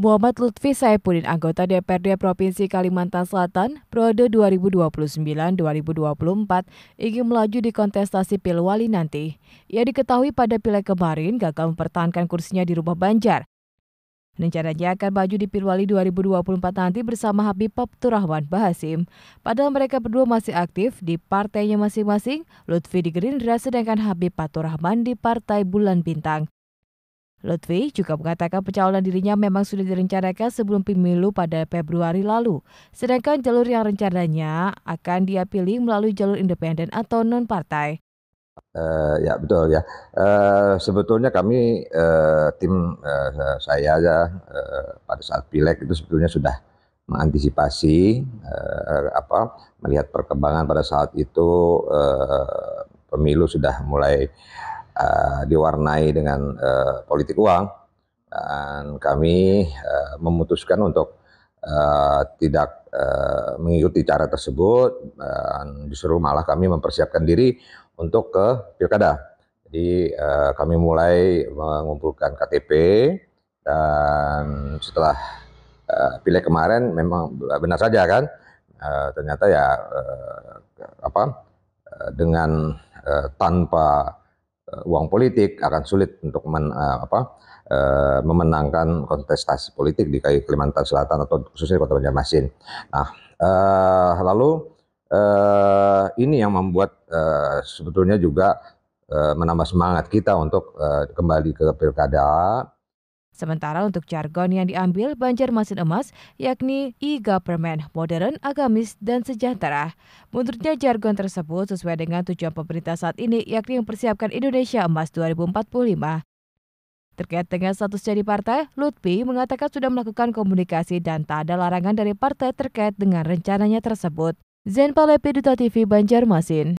Muhammad Lutfi Saipudin, anggota DPRD Provinsi Kalimantan Selatan, periode 2029-2024, ingin melaju di kontestasi Pilwali nanti. Ia diketahui pada pileg kemarin gagal mempertahankan kursinya di rumah Banjar. Rencananya akan maju di Pilwali 2024 nanti bersama Habib Abdurrahman Bahasim. Padahal mereka berdua masih aktif di partainya masing-masing, Lutfi di Gerindra sedangkan Habib Abdurrahman di Partai Bulan Bintang. Lutfi juga mengatakan pencalonan dirinya memang sudah direncanakan sebelum pemilu pada Februari lalu, sedangkan jalur yang rencananya akan dia pilih melalui jalur independen atau non-partai. Uh, ya betul ya. Uh, sebetulnya kami uh, tim uh, saya ya uh, pada saat pileg itu sebetulnya sudah mengantisipasi uh, apa melihat perkembangan pada saat itu uh, pemilu sudah mulai uh, Eh, diwarnai dengan uh, politik uang dan kami uh, memutuskan untuk uh, tidak uh, mengikuti cara tersebut dan justru malah kami mempersiapkan diri untuk ke pilkada. Jadi uh, kami mulai mengumpulkan KTP dan setelah uh, kemarin memang benar saja kan uh, ternyata ya uh, apa uh, dengan uh, tanpa Eh, uang politik akan sulit untuk men, uh, apa, uh, memenangkan kontestasi politik di Kalimantan Selatan atau khususnya di Kota Banjarmasin. Nah, uh, lalu uh, ini yang membuat uh, sebetulnya juga uh, menambah semangat kita untuk uh, kembali ke pilkada Sementara untuk jargon yang diambil Banjarmasin Emas yakni e-government, modern, agamis, dan sejahtera. Menurutnya jargon tersebut sesuai dengan tujuan pemerintah saat ini yakni mempersiapkan Indonesia Emas 2045. Terkait dengan status jadi partai, Lutfi mengatakan sudah melakukan komunikasi dan tak ada larangan dari partai terkait dengan rencananya tersebut. Zen Palepi Duta TV Banjarmasin